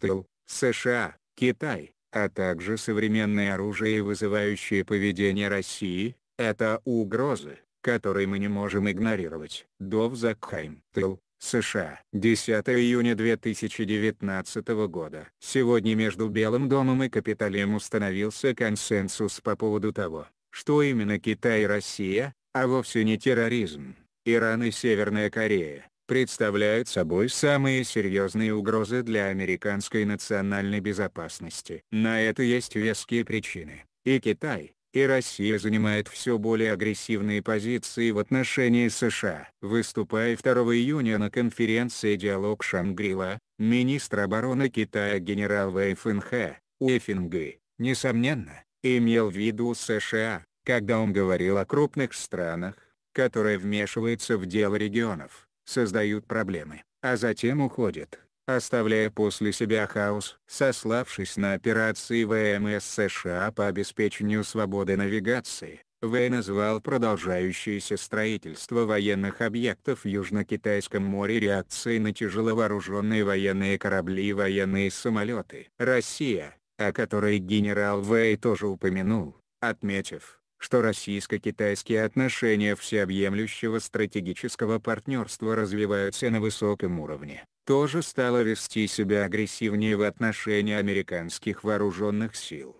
ТЭЛ, США, Китай, а также современное оружие вызывающее поведение России, это угрозы, которые мы не можем игнорировать. Дов Закхайм, ТЭЛ, США. 10 июня 2019 года. Сегодня между Белым домом и Капитолием установился консенсус по поводу того, что именно Китай и Россия, а вовсе не терроризм, Иран и Северная Корея, представляют собой самые серьезные угрозы для американской национальной безопасности. На это есть веские причины. И Китай, и Россия занимают все более агрессивные позиции в отношении США. Выступая 2 июня на конференции «Диалог Шангрила», министр обороны Китая генерал Вэй Фэнхэ, Уэфингы, несомненно, имел в виду США, когда он говорил о крупных странах, которые вмешиваются в дело регионов создают проблемы, а затем уходят, оставляя после себя хаос, сославшись на операции ВМС США по обеспечению свободы навигации. Вэй назвал продолжающееся строительство военных объектов в Южно-Китайском море реакцией на тяжеловооруженные военные корабли и военные самолеты. Россия, о которой генерал Вэй тоже упомянул, отметив, что российско-китайские отношения всеобъемлющего стратегического партнерства развиваются на высоком уровне, тоже стало вести себя агрессивнее в отношении американских вооруженных сил.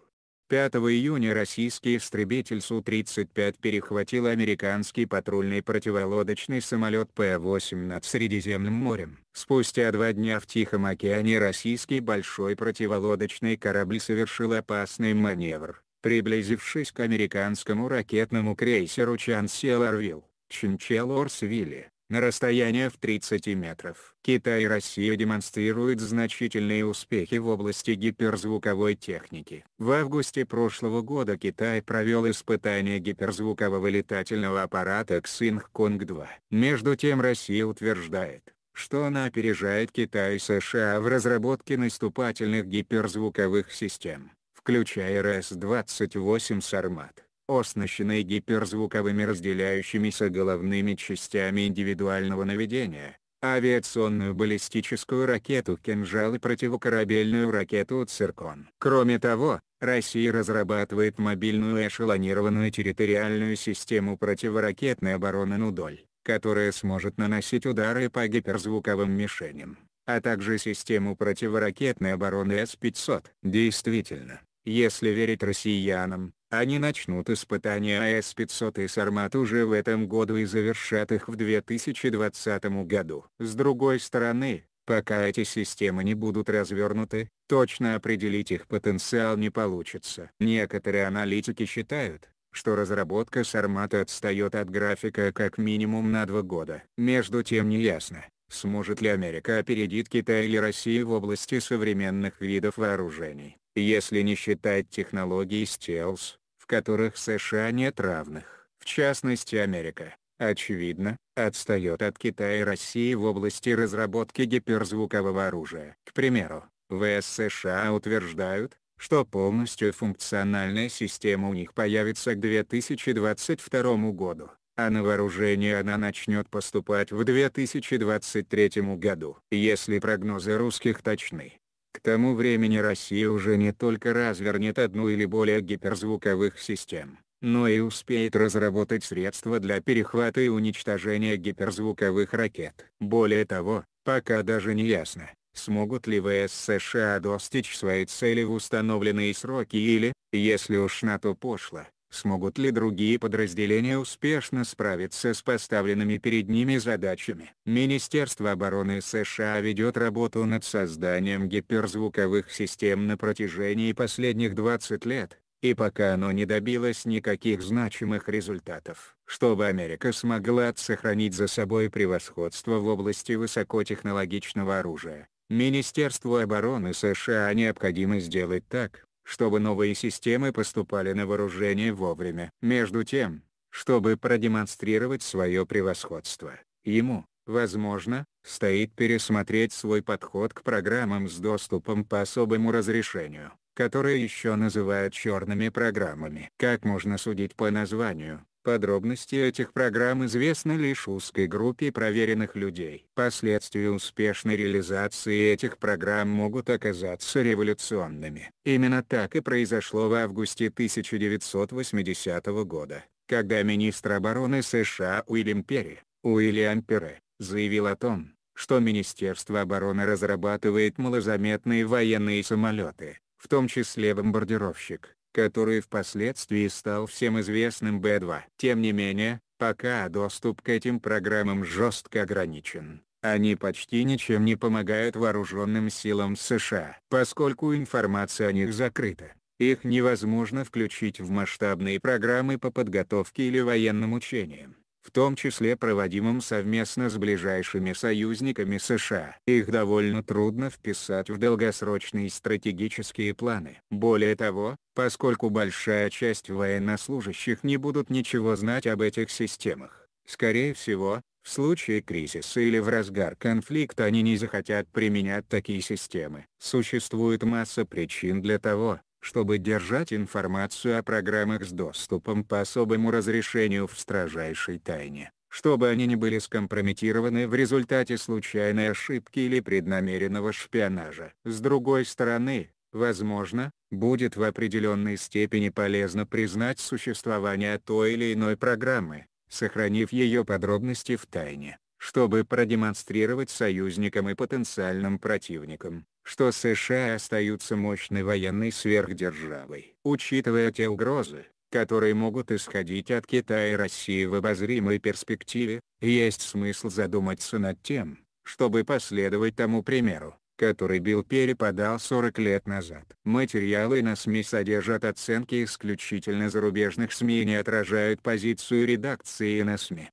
5 июня российский истребитель Су-35 перехватил американский патрульный противолодочный самолет П-8 над Средиземным морем. Спустя два дня в Тихом океане российский большой противолодочный корабль совершил опасный маневр, Приблизившись к американскому ракетному крейсеру Чанселорвилл, Чинчелорсвилле, на расстояние в 30 метров. Китай и Россия демонстрируют значительные успехи в области гиперзвуковой техники. В августе прошлого года Китай провел испытание гиперзвукового летательного аппарата Ксинг-Конг-2. Между тем Россия утверждает, что она опережает Китай и США в разработке наступательных гиперзвуковых систем включая РС-28 «Сармат», оснащенный гиперзвуковыми разделяющимися головными частями индивидуального наведения, авиационную баллистическую ракету «Кинжал» и противокорабельную ракету «Циркон». Кроме того, Россия разрабатывает мобильную эшелонированную территориальную систему противоракетной обороны «Нудоль», которая сможет наносить удары по гиперзвуковым мишеням, а также систему противоракетной обороны С-500. Действительно, если верить россиянам, они начнут испытания АЭС-500 и «Сармат» уже в этом году и завершат их в 2020 году. С другой стороны, пока эти системы не будут развернуты, точно определить их потенциал не получится. Некоторые аналитики считают, что разработка «Сармата» отстает от графика как минимум на два года. Между тем неясно, сможет ли Америка опередить Китай или Россию в области современных видов вооружений если не считать технологий стелс, в которых США нет равных, в частности Америка, очевидно, отстает от Китая и России в области разработки гиперзвукового оружия. К примеру, ВС США утверждают, что полностью функциональная система у них появится к 2022 году, а на вооружение она начнет поступать в 2023 году. Если прогнозы русских точны, к тому времени Россия уже не только развернет одну или более гиперзвуковых систем, но и успеет разработать средства для перехвата и уничтожения гиперзвуковых ракет. Более того, пока даже не ясно, смогут ли ВС США достичь своей цели в установленные сроки или, если уж на то пошло, смогут ли другие подразделения успешно справиться с поставленными перед ними задачами. Министерство обороны США ведет работу над созданием гиперзвуковых систем на протяжении последних 20 лет, и пока оно не добилось никаких значимых результатов. Чтобы Америка смогла сохранить за собой превосходство в области высокотехнологичного оружия, Министерству обороны США необходимо сделать так, чтобы новые системы поступали на вооружение вовремя. Между тем, чтобы продемонстрировать свое превосходство, ему, возможно, стоит пересмотреть свой подход к программам с доступом по особому разрешению, которые еще называют черными программами. Как можно судить по названию, Подробности этих программ известны лишь узкой группе проверенных людей. Последствия успешной реализации этих программ могут оказаться революционными. Именно так и произошло в августе 1980 года, когда министр обороны США Уильям Перри, Уильям Перри, заявил о том, что Министерство обороны разрабатывает малозаметные военные самолеты, в том числе бомбардировщик, который впоследствии стал всем известным B2. Тем не менее, пока доступ к этим программам жестко ограничен, они почти ничем не помогают вооруженным силам США. Поскольку информация о них закрыта, их невозможно включить в масштабные программы по подготовке или военным учениям в том числе проводимым совместно с ближайшими союзниками США. Их довольно трудно вписать в долгосрочные стратегические планы. Более того, поскольку большая часть военнослужащих не будут ничего знать об этих системах, скорее всего, в случае кризиса или в разгар конфликта они не захотят применять такие системы. Существует масса причин для того, чтобы держать информацию о программах с доступом по особому разрешению в строжайшей тайне, чтобы они не были скомпрометированы в результате случайной ошибки или преднамеренного шпионажа. С другой стороны, возможно, будет в определенной степени полезно признать существование той или иной программы, сохранив ее подробности в тайне чтобы продемонстрировать союзникам и потенциальным противникам, что США остаются мощной военной сверхдержавой. Учитывая те угрозы, которые могут исходить от Китая и России в обозримой перспективе, есть смысл задуматься над тем, чтобы последовать тому примеру, который Билл Перри подал 40 лет назад. Материалы на СМИ содержат оценки исключительно зарубежных СМИ и не отражают позицию редакции на СМИ.